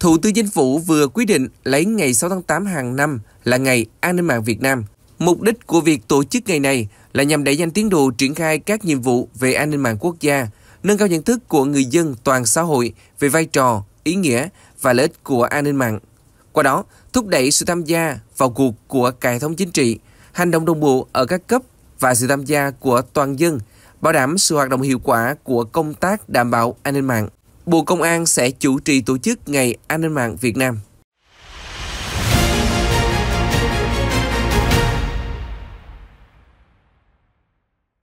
Thủ tướng Chính phủ vừa quyết định lấy ngày 6 tháng 8 hàng năm là ngày An ninh mạng Việt Nam. Mục đích của việc tổ chức ngày này là nhằm đẩy nhanh tiến độ triển khai các nhiệm vụ về an ninh mạng quốc gia, nâng cao nhận thức của người dân toàn xã hội về vai trò, ý nghĩa và lợi ích của an ninh mạng. Qua đó, thúc đẩy sự tham gia vào cuộc của cả hệ thống chính trị, hành động đồng bộ ở các cấp và sự tham gia của toàn dân, bảo đảm sự hoạt động hiệu quả của công tác đảm bảo an ninh mạng. Bộ Công an sẽ chủ trì tổ chức Ngày An ninh mạng Việt Nam